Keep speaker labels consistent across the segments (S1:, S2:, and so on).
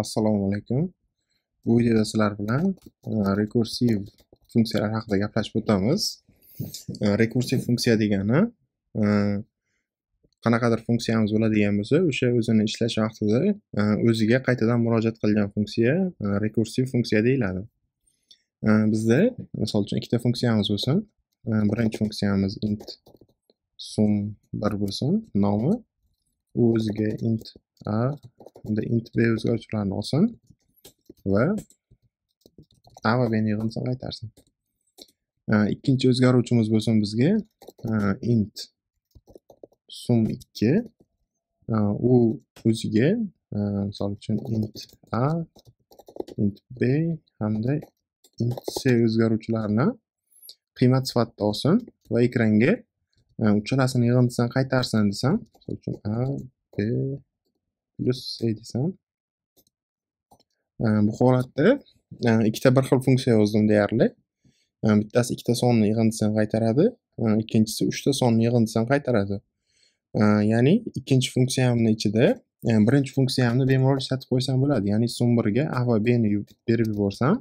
S1: assalomu alaykum bu videoda sizlar bilan e, rekursiv funksiyalar haqida gaplashib o'tamiz e, rekursiv funksiya degani e, qanaqadir funksiyamiz bo'ladigan bo'lsa o'sha o'zini ishlash vaqtida o'ziga qaytadan murojaat qilgan funksiya rekursiv funksiya deyiladi bizda misol uchun ikkita funksiyamiz bo'lsin birinchi funksiyamiz int sum bir bo'lsin nomi u o'ziga int a unda int b o'zgaruvchilarni olsin va a va bni yig'indisini qaytarsin e, ikkinchi o'zgaruvchimiz bo'lsin bizga e, int sum ikki e, u o'ziga misol uchun int a int b hamda int c o'zgaruvchilarni qiymat sifatida olsin va ekranga uchalasini yig'indisidan qaytarsin desam misol uchun a b plyus c desam bu holatda ikkita bir xil funksiya yozdim deyarli bittasi ikkita sonni yig'indisidan qaytaradi ikkinchisi uchta sonni yig'indisidan qaytaradi ya'ni ikkinchi funksiyamni ichida birinchi funksiyamni bemalol ishlatib qo'ysam bo'ladi ya'ni sum birga a va bni berib yuborsam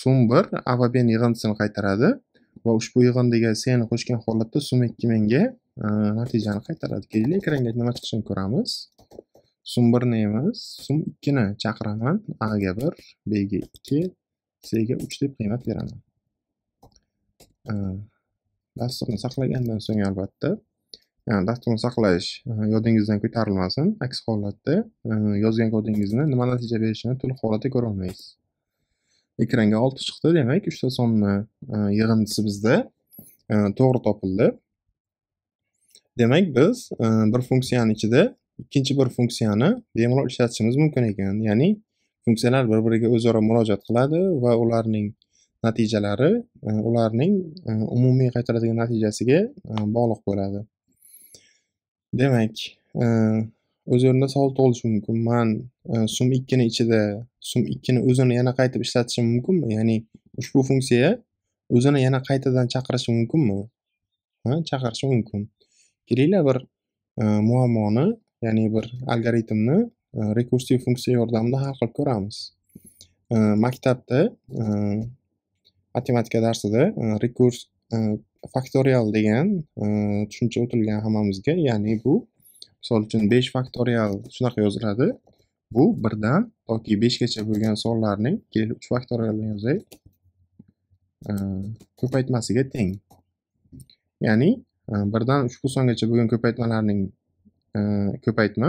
S1: sum bir a va bni yig'indisini qaytaradi va ushbu yig'indiga sen qo'shgan holatda summa ikki mingga e, natijani qaytaradi keling ekranga nima chiqishini ko'ramiz sum birni emas sum ikkini chaqiraman a ga bir b ga ikki c ga uch deb qiymat beraman e, dasturni saqlagandan so'ng albatta ya'ni dasturni saqlash e, yodingizdan ko'tarilmasin aks holatda yozgan kodingizni nima natija berishini to'liq holatda ko'rolmaysiz ekranga olti chiqdi demak uchta sonni e, yig'indisi bizda e, to'g'ri topildi demak biz e, bir funksiyani ichida ikkinchi bir funksiyani bemalol ishlatishimiz mumkin ekan ya'ni funksiyalar bir biriga o'zaro murojaat qiladi va ularning natijalari ularning umumiy qaytaradigan natijasiga bog'liq bo'ladi demak o'z o'rnida savol tug'ilishi mumkin man sum ikkini ichida sum 2 ni o'zini yana qaytib ishlatishi mumkinmi ya'ni ushbu funksiya o'zini yana qaytadan chaqirishi mumkinmi ha chaqirishi mumkin kelinglar bir e, muammoni ya'ni bir algoritmni e, rekursiv funksiya yordamida hal qilib ko'ramiz e, maktabda matematika darsida rekurs faktorial degan tushuncha o'tilgan hammamizga ya'ni bu misol uchun besh faktorial shunaqa yoziladi Bu 1 dan toki 5 gacha bo'lgan sonlarning kelib 3 faktorialini yozay ko'paytmasiga teng. Ya'ni 1 dan 3 bu songacha bo'lgan ko'paytmalarning ko'paytma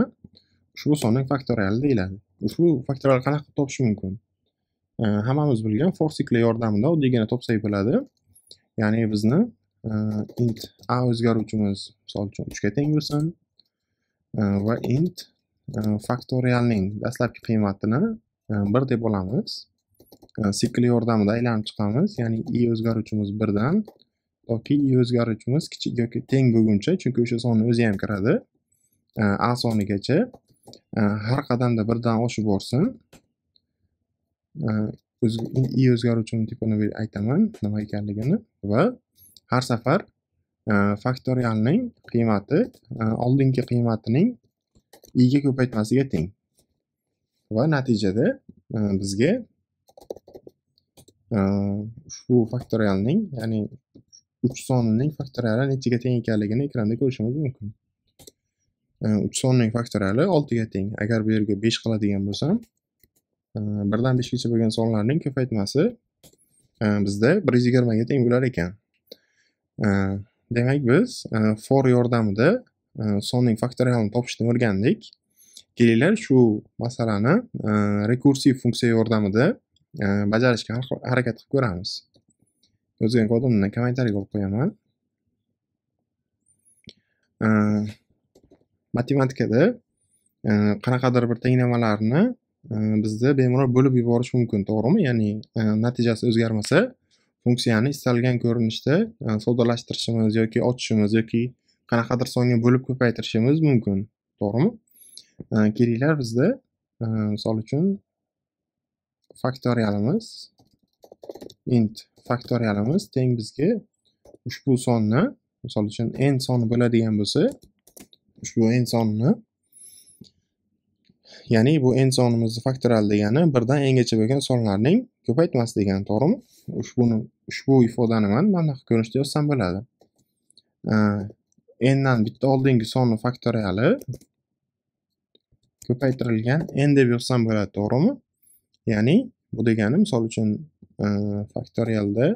S1: ushbu sonning faktoriali deyiladi. Ushbu faktorialni qanaqa topish mumkin? Hammamiz bilgan for sikli yordamida oddiygina topsak bo'ladi. Ya'ni bizni int a o'zgaruvchimiz misol uchun 3 ga teng bo'lsin va int faktorialning dastlabki qiymatini bir deb olamiz sikl yordamida aylanib chiqamiz ya'ni i o'zgaruvchimiz birdan yoki i o'zgaruvchimiz kichik yoki teng bo'lguncha chunki o'sha sonni o'zi ham kiradi a sonigacha har qadamda birdan oshib borsin i o'zgaruvchini tipini aytaman nima ekanligini va har safar faktorialning qiymati oldingi qiymatining i'ga e ko'paytmasiga teng va natijada ah, bizga ah, ushbu faktorialning ya'ni uch sonining faktoriali nechaga teng ekanligini ekranda ko'rishimiz mumkin uch ah, sonning faktoriali oltiga teng agar bu yerga besh qiladigan bo'lsam birdan beshgacha bo'lgan sonlarning ko'paytmasi bizda bir yuz yigirmaga teng bo'lar ekan demak biz for yordamida sonning faktorialini topishni o'rgandik kelinglar shu masalani e, rekursiv funksiya yordamida e, bajarishga harakat qilib ko'ramiz yozgan kodimni kommentariy qilib qo'yaman e, matematikada qanaqadir bir tenglamalarni bizda bemalol bo'lib yuborish mumkin to'g'rimi ya'ni natijasi o'zgarmasa funksiyani istalgan ko'rinishda soddalashtirishimiz yoki ochishimiz yoki qanaqadir songa bo'lib ko'paytirishimiz mumkin to'g'rimi kelinglar bizda misol uchun faktorialimiz int faktorialimiz teng bizga ushbu sonni misol uchun n soni bo'ladigan bo'lsa ushbu n sonni ya'ni bu n sonimizni faktorial degani birdan ngacha bo'lgan sonlarning ko'paytmasi degani to'g'rimi ushbuni ushbu ifodani man mana bunaqa ko'rinishda yozsam bo'ladi n'dan bitta oldingi sonni faktoriali ko'paytirilgan n deb yozsam bo'ladi to'g'rimi ya'ni bu degani misol uchun e, faktorialda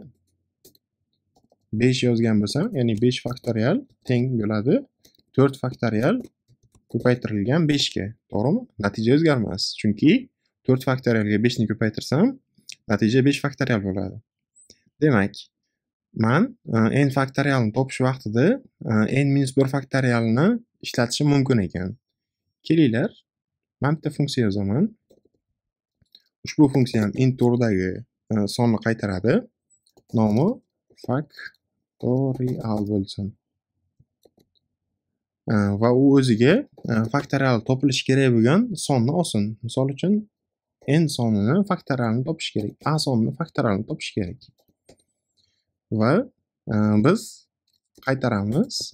S1: 5 yozgan bo'lsam ya'ni 5 faktorial teng bo'ladi 4 faktorial ko'paytirilgan 5 ga to'g'rimi natija o'zgarmas chunki 4 faktorialga 5 ni ko'paytirsam natija 5 faktorial bo'ladi demak man e, n faktorialni topish vaqtida e, n minus bir faktorialni ishlatishim mumkin ekan kelinglar mana bitta funksiya yozaman ushbu funksiya ham n to'g'ridagi e, sonni qaytaradi nomi faktorial bo'lsin va u o'ziga faktorial topilishi kerak bo'lgan sonni olsin misol uchun n sonini faktorialini topish kerak a sonini faktorialini topish kerak va e, biz qaytaramiz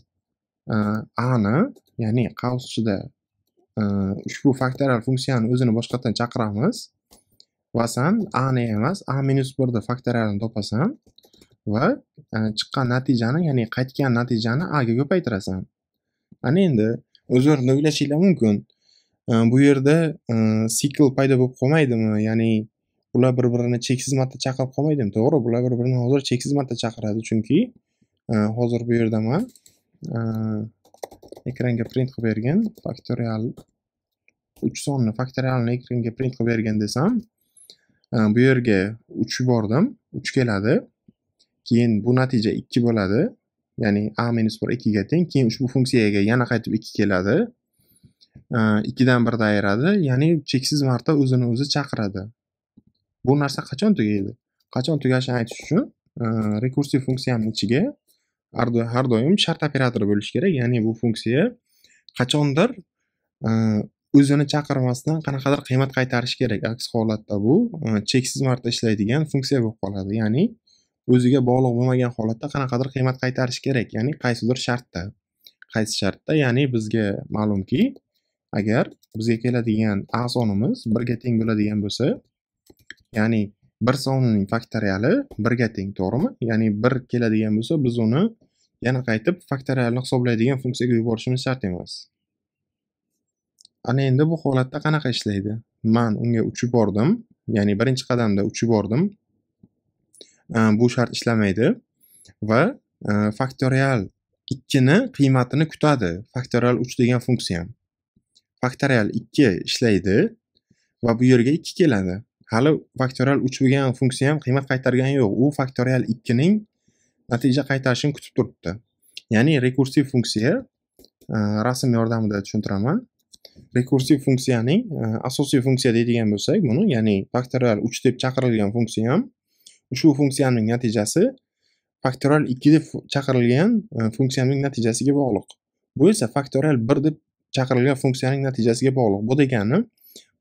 S1: e, a ni ya'ni qavs ichida e, ushbu faktorial funksiyani o'zini boshqatdan chaqiramiz va san a ni emas a minus birni faktorialini topasan va chiqqan natijani ya'ni qaytgan natijani a ga ko'paytirasan ana endi o'zlarini o'ylashinglar mumkin bu yerda sikl paydo bo'lib qolmaydimi ya'ni bular bir birini cheksiz marta chaqirib qolmaydimi to'g'ri bular bir birini hozir cheksiz marta chaqiradi chunki e, hozir bu yerda man e, ekranga print qilib bergan faktorial uch sonni faktorialni ekranga print qilib bergan desam e, bu yerga uch yubordim uch keladi keyin bu natija ikki bo'ladi ya'ni a minus bir ikkiga teng keyin ushbu funksiyaga yana qaytib ikki keladi ikkidan birda ayiradi ya'ni cheksiz marta o'zini o'zi chaqiradi bu narsa qachon tugaydi qachon tugashini aytish uchun e, rekursiv funksiyani ichiga har doim shart operatori bo'lishi kerak ya'ni bu funksiya qachondir e, o'zini chaqirmasdan qanaqadir qiymat qaytarishi kerak aks holatda bu e, cheksiz marta ishlaydigan funksiya bo'lib qoladi ya'ni o'ziga bog'liq bo'lmagan holatda qanaqadir qiymat qaytarishi kerak ya'ni qaysidir shartda qaysi shartda ya'ni bizga ma'lumki agar bizga keladigan a'zonimiz birga teng bo'ladigan bo'lsa ya'ni bir sonining faktoriali birga teng to'g'rimi ya'ni bir keladigan bo'lsa biz uni yana qaytib faktorialni hisoblaydigan funksiyaga yuborishimiz shart emas ana endi bu holatda qanaqa ishlaydi man unga uch yubordim ya'ni birinchi qadamda uch yubordim bu shart ishlamaydi va faktorial ikkini qiymatini kutadi faktorial uch degan ham faktorial ikki ishlaydi va bu yerga ikki keladi hali faktorial uch bo'lgan funksiya ham qiymat qaytargani yo'q u faktorial ikkining natija qaytarishini kutib turibdi ya'ni rekursiv funksiya e, rasm yordamida tushuntiraman rekursiv funksiyaning e, asosiy funksiya deydigan bo'lsak buni ya'ni faktorial uch deb chaqirilgan funksiya ham ushbu funksiyaning natijasi faktorial ikki deb chaqirilgan e, funksiyaning natijasiga bog'liq bu esa faktorial bir deb chaqirilgan funksiyaning natijasiga bog'liq bu degani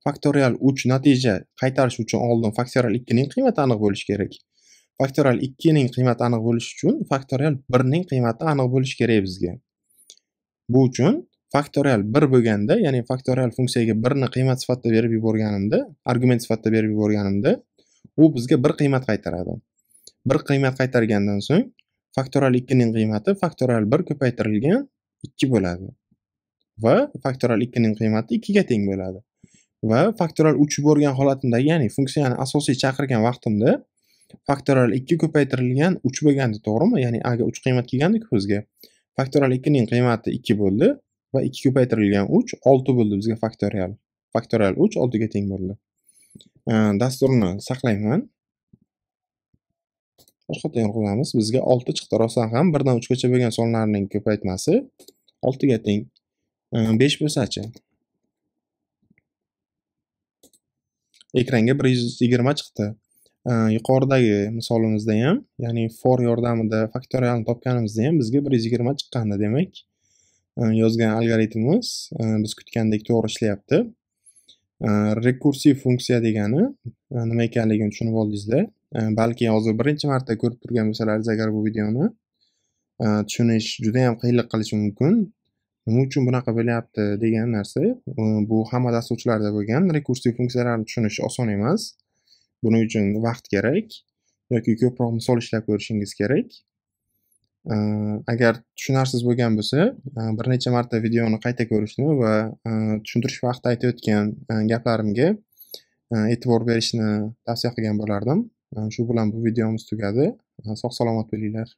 S1: faktorial 3 natija qaytarish uchun oldin faktorial 2 ning qiymati aniq bo'lishi kerak faktorial 2 ning qiymati aniq bo'lishi uchun faktorial 1 ning qiymati aniq bo'lishi kerak bizga bu uchun faktorial 1 bo'lganda ya'ni faktorial funksiyaga 1 ni qiymat sifatida berib yuborganimda argument sifatida berib yuborganimda u bizga 1 qiymat qaytaradi 1 qiymat qaytargandan so'ng faktorial 2 ning qiymati faktorial 1 ko'paytirilgan 2 bo'ladi va faktorial 2 ning qiymati 2 ga teng bo'ladi va faktorial uch yuborgan holatimda ya'ni funksiyani asosiy chaqirgan vaqtimda faktorial ikki ko'paytirilgan uch bo'lgandi to'g'rimi ya'ni a ga uch qiymat kelgandiku bizga faktorial ikkining qiymati ikki bo'ldi va ikki ko'paytirilgan uch olti bo'ldi bizga faktorial faktorial uch oltiga teng bo'ldi dasturni saqlayman boshqatdan yurg'izamiz bizga olti chiqdi rostdan ham birdan uchgacha bo'lgan sonlarning ko'paytmasi oltiga teng besh bo'lsachi ekranga bir yuz yigirma chiqdi yuqoridagi misolimizda ham ya'ni for yordamida faktorialni topganimizda ham bizga bir yuz yigirma chiqqandi demak yozgan algoritmimiz e, biz kutgandek to'g'ri ishlayapti rekursiv funksiya degani e, nima ekanligini tushunib oldingizlar balki hozir birinchi marta ko'rib turgan bo'lsalaringiz agar bu videoni e, tushunish juda yam qiyinlik qilishi mumkin nima uchun bunaqa bo'lyapti degan narsa bu hamma dasturchilarda bo'lgan rekursiv funksiyalarni tushunish oson emas buning uchun vaqt kerak yoki ko'proq misol ishlab ko'rishingiz kerak agar tushunarsiz bo'lgan bo'lsa bir necha marta videoni qayta ko'rishni va tushuntirish vaqtida aytayotgan gaplarimga e'tibor berishni tavsiya qilgan bo'lardim shu bilan bu videomiz tugadi sog' salomat bo'linglar